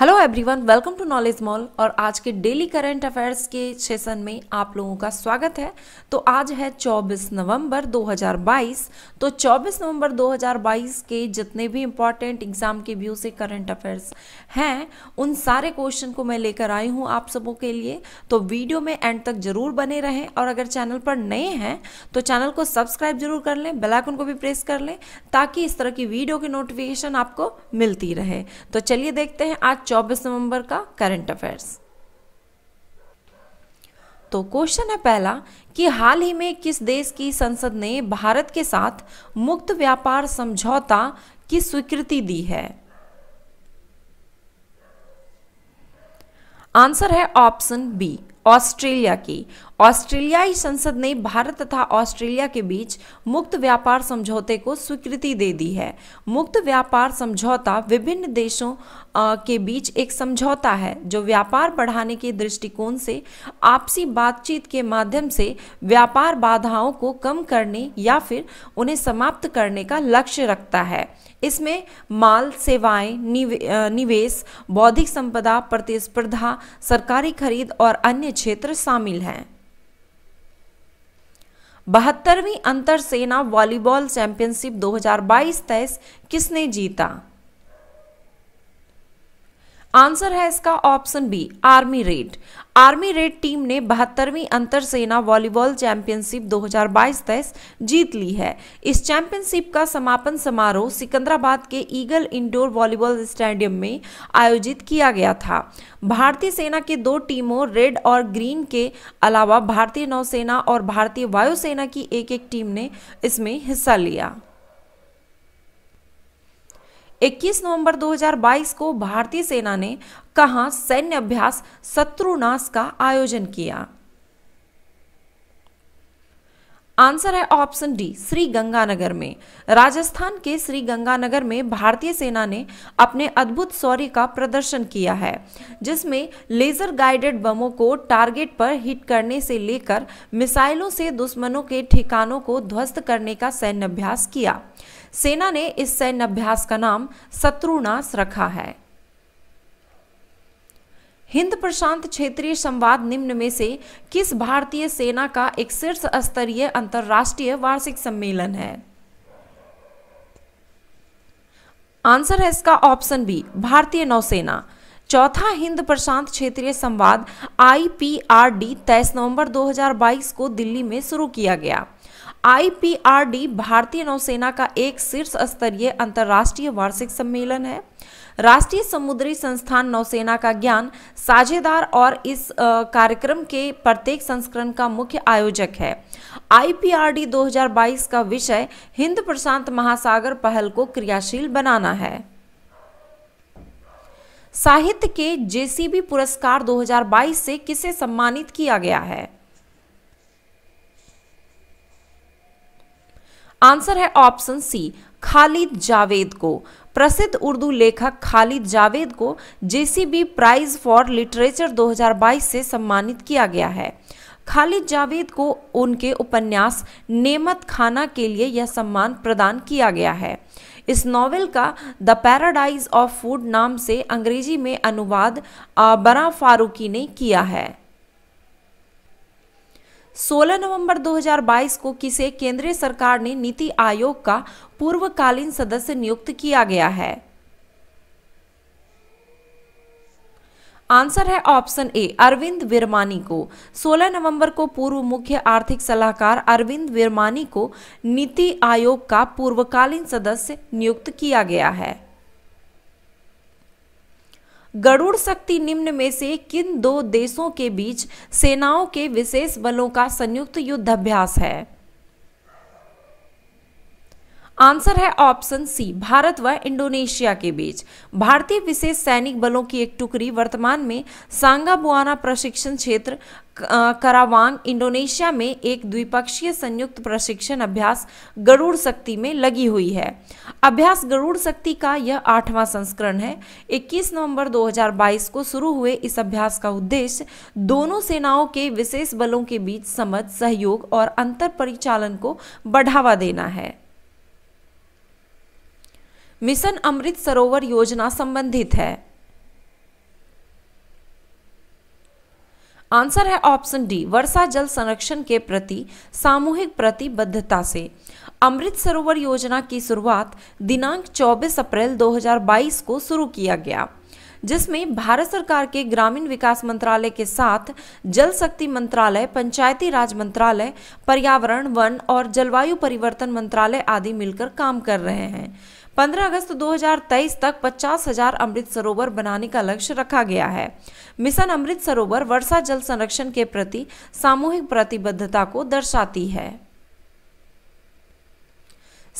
hello everyone welcome to knowledge mall और आज के डेली करंट अफेयर्स के सेशन में आप लोगों का स्वागत है तो आज है 24 नवंबर 2022 तो 24 नवंबर 2022 के जितने भी इम्पॉर्टेंट एग्जाम के व्यू से करंट अफेयर्स हैं उन सारे क्वेश्चन को मैं लेकर आई हूं आप सबों के लिए तो वीडियो में एंड तक जरूर बने रहें और अगर चैनल पर नए हैं तो चैनल को सब्सक्राइब जरूर कर लें बेलाइकन को भी प्रेस कर लें ताकि इस तरह की वीडियो की नोटिफिकेशन आपको मिलती रहे तो चलिए देखते हैं आज 24 नवंबर का करंट अफेयर्स तो क्वेश्चन है पहला कि हाल ही में किस देश की संसद ने भारत के साथ मुक्त व्यापार समझौता की स्वीकृति दी है आंसर है ऑप्शन बी ऑस्ट्रेलिया की ऑस्ट्रेलियाई संसद ने भारत तथा ऑस्ट्रेलिया के बीच मुक्त व्यापार समझौते को स्वीकृति दे दी है मुक्त व्यापार समझौता विभिन्न देशों के बीच एक समझौता है जो व्यापार बढ़ाने के दृष्टिकोण से आपसी बातचीत के माध्यम से व्यापार बाधाओं को कम करने या फिर उन्हें समाप्त करने का लक्ष्य रखता है इसमें माल सेवाएं निवेश बौद्धिक संपदा प्रतिस्पर्धा सरकारी खरीद और अन्य क्षेत्र शामिल हैं बहत्तरवीं अंतर सेना वॉलीबॉल चैंपियनशिप 2022-23 किसने जीता आंसर है इसका option B army red army red team ने बहत्तरवीं अंतर सेना वॉलीबॉल चैंपियनशिप 2022-23 जीत ली है इस चैंपियनशिप का समापन समारोह सिकंदराबाद के ईगल इंडोर वॉलीबॉल स्टेडियम में आयोजित किया गया था भारतीय सेना के दो टीमों रेड और ग्रीन के अलावा भारतीय नौसेना और भारतीय वायुसेना की एक एक टीम ने इसमें हिस्सा लिया 21 नवंबर 2022 को भारतीय सेना ने कहा सैन्य अभ्यास शत्रुनाश का आयोजन किया आंसर है ऑप्शन डी श्री गंगानगर में राजस्थान के श्री गंगानगर में भारतीय सेना ने अपने अद्भुत शौर्य का प्रदर्शन किया है जिसमें लेजर गाइडेड बमों को टारगेट पर हिट करने से लेकर मिसाइलों से दुश्मनों के ठिकानों को ध्वस्त करने का सैन्य अभ्यास किया सेना ने इस सैन्य अभ्यास का नाम शत्रुनाश रखा है हिंद प्रशांत क्षेत्रीय संवाद निम्न में से किस भारतीय सेना का एक शीर्ष स्तरीय अंतर्राष्ट्रीय वार्षिक सम्मेलन है आंसर है इसका ऑप्शन बी भारतीय नौसेना चौथा हिंद प्रशांत क्षेत्रीय संवाद आईपीआरडी तेईस नवंबर 2022 को दिल्ली में शुरू किया गया आईपीआरडी भारतीय नौसेना का एक शीर्ष स्तरीय अंतर्राष्ट्रीय वार्षिक सम्मेलन है राष्ट्रीय समुद्री संस्थान नौसेना का ज्ञान साझेदार और इस कार्यक्रम के प्रत्येक संस्करण का मुख्य आयोजक है आईपीआरडी 2022 का विषय हिंद प्रशांत महासागर पहल को क्रियाशील बनाना है साहित्य के जेसीबी पुरस्कार 2022 से किसे सम्मानित किया गया है आंसर है ऑप्शन सी खालिद जावेद को प्रसिद्ध उर्दू लेखक खालिद जावेद को जेसीबी प्राइज फॉर लिटरेचर 2022 से सम्मानित किया गया है खालिद जावेद को उनके उपन्यास नेमत खाना के लिए यह सम्मान प्रदान किया गया है इस नॉवेल का द पैराडाइज ऑफ फूड नाम से अंग्रेजी में अनुवाद बरा फारूकी ने किया है 16 नवंबर 2022 को किसे केंद्रीय सरकार ने नीति आयोग का पूर्वकालीन सदस्य नियुक्त किया गया है आंसर है ऑप्शन ए अरविंद विरमानी को 16 नवंबर को पूर्व मुख्य आर्थिक सलाहकार अरविंद विरमानी को नीति आयोग का पूर्वकालीन सदस्य नियुक्त किया गया है गरुड़ शक्ति निम्न में से किन दो देशों के बीच सेनाओं के विशेष बलों का संयुक्त युद्धाभ्यास है आंसर है ऑप्शन सी भारत व इंडोनेशिया के बीच भारतीय विशेष सैनिक बलों की एक टुकड़ी वर्तमान में सांगाबुआना प्रशिक्षण क्षेत्र करावांग इंडोनेशिया में एक द्विपक्षीय संयुक्त प्रशिक्षण अभ्यास गरुड़ शक्ति में लगी हुई है अभ्यास गरुड़ शक्ति का यह आठवां संस्करण है 21 नवंबर 2022 को शुरू हुए इस अभ्यास का उद्देश्य दोनों सेनाओं के विशेष बलों के बीच समझ सहयोग और अंतर परिचालन को बढ़ावा देना है मिशन अमृत सरोवर योजना संबंधित है आंसर है ऑप्शन डी वर्षा जल संरक्षण के प्रति सामूहिक प्रतिबद्धता से अमृत सरोवर योजना की शुरुआत दिनांक 24 अप्रैल 2022 को शुरू किया गया जिसमें भारत सरकार के ग्रामीण विकास मंत्रालय के साथ जल शक्ति मंत्रालय पंचायती राज मंत्रालय पर्यावरण वन और जलवायु परिवर्तन मंत्रालय आदि मिलकर काम कर रहे हैं 15 अगस्त 2023 तक पचास हजार अमृत सरोवर बनाने का लक्ष्य रखा गया है मिशन अमृत सरोवर वर्षा जल संरक्षण के प्रति सामूहिक प्रतिबद्धता को दर्शाती है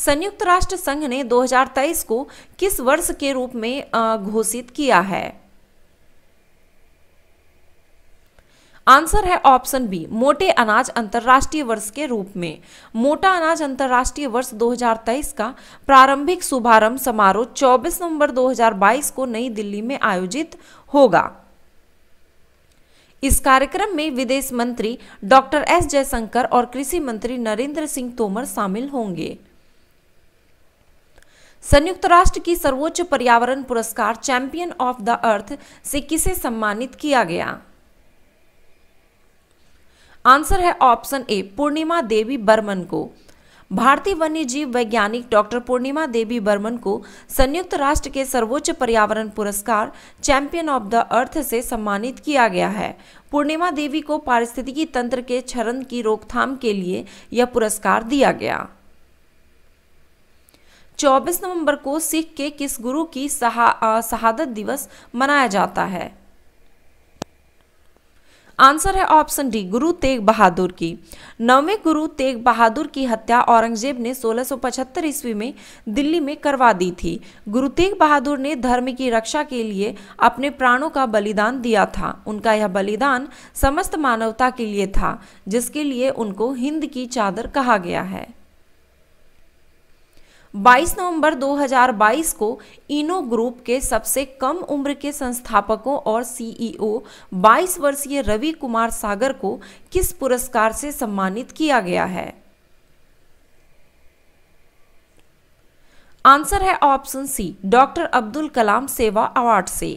संयुक्त राष्ट्र संघ ने 2023 को किस वर्ष के रूप में घोषित किया है आंसर है ऑप्शन बी मोटे अनाज अंतर्राष्ट्रीय वर्ष के रूप में मोटा अनाज अंतर्राष्ट्रीय वर्ष 2023 का प्रारंभिक शुभारंभ समारोह 24 नवंबर 2022 को नई दिल्ली में आयोजित होगा इस कार्यक्रम में विदेश मंत्री डॉक्टर एस जयशंकर और कृषि मंत्री नरेंद्र सिंह तोमर शामिल होंगे संयुक्त राष्ट्र की सर्वोच्च पर्यावरण पुरस्कार चैंपियन ऑफ द अर्थ से किसे सम्मानित किया गया आंसर है ऑप्शन ए पूर्णिमा देवी बर्मन को भारतीय वन्य जीव वैज्ञानिक डॉक्टर पूर्णिमा देवी बर्मन को संयुक्त राष्ट्र के सर्वोच्च पर्यावरण पुरस्कार चैंपियन ऑफ द अर्थ से सम्मानित किया गया है पूर्णिमा देवी को पारिस्थितिकी तंत्र के क्षरण की रोकथाम के लिए यह पुरस्कार दिया गया 24 नवंबर को सिख के किस गुरु की सहा, शहादत दिवस मनाया जाता है आंसर है ऑप्शन डी गुरु तेग बहादुर की नौवें गुरु तेग बहादुर की हत्या औरंगजेब ने 1675 ईस्वी में दिल्ली में करवा दी थी गुरु तेग बहादुर ने धर्म की रक्षा के लिए अपने प्राणों का बलिदान दिया था उनका यह बलिदान समस्त मानवता के लिए था जिसके लिए उनको हिंद की चादर कहा गया है 22 नवंबर 2022 को इनो ग्रुप के सबसे कम उम्र के संस्थापकों और e सीईओ 22 वर्षीय रवि कुमार सागर को किस पुरस्कार से सम्मानित किया गया है आंसर है option C doctor Abdul Kalam सेवा अवार्ड से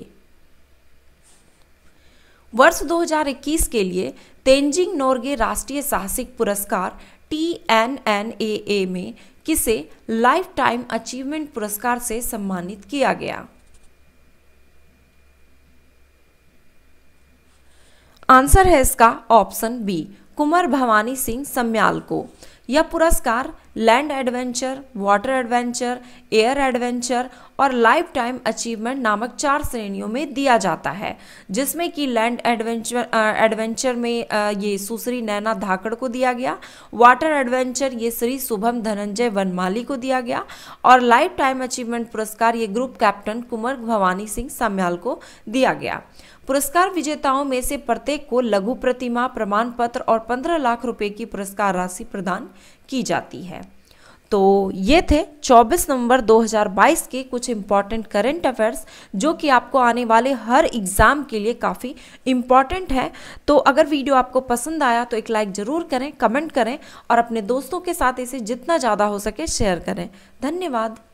वर्ष 2021 के लिए तेंजिंग नोर्गे राष्ट्रीय साहसिक पुरस्कार T N N A A में किसे लाइफ टाइम अचीवमेंट पुरस्कार से सम्मानित किया गया आंसर है इसका ऑप्शन बी कुंवर भवानी सिंह सम्याल को यह पुरस्कार land adventure water adventure air adventure और लाइफ टाइम अचीवमेंट नामक चार श्रेणियों में दिया जाता है जिसमें कि लैंड एडवेंचर एडवेंचर में ये सुश्री नैना धाकड़ को दिया गया वाटर एडवेंचर ये श्री शुभम धनंजय वनमाली को दिया गया और लाइफ टाइम अचीवमेंट पुरस्कार ये ग्रुप कैप्टन कुमार भवानी सिंह सम्याल को दिया गया पुरस्कार विजेताओं में से प्रत्येक को लघु प्रतिमा प्रमाण पत्र और पंद्रह लाख रुपए की पुरस्कार राशि प्रदान की जाती है तो ये थे 24 नवंबर 2022 के कुछ इम्पॉर्टेंट करंट अफेयर्स जो कि आपको आने वाले हर एग्ज़ाम के लिए काफ़ी इम्पॉर्टेंट है तो अगर वीडियो आपको पसंद आया तो एक लाइक ज़रूर करें कमेंट करें और अपने दोस्तों के साथ इसे जितना ज़्यादा हो सके शेयर करें धन्यवाद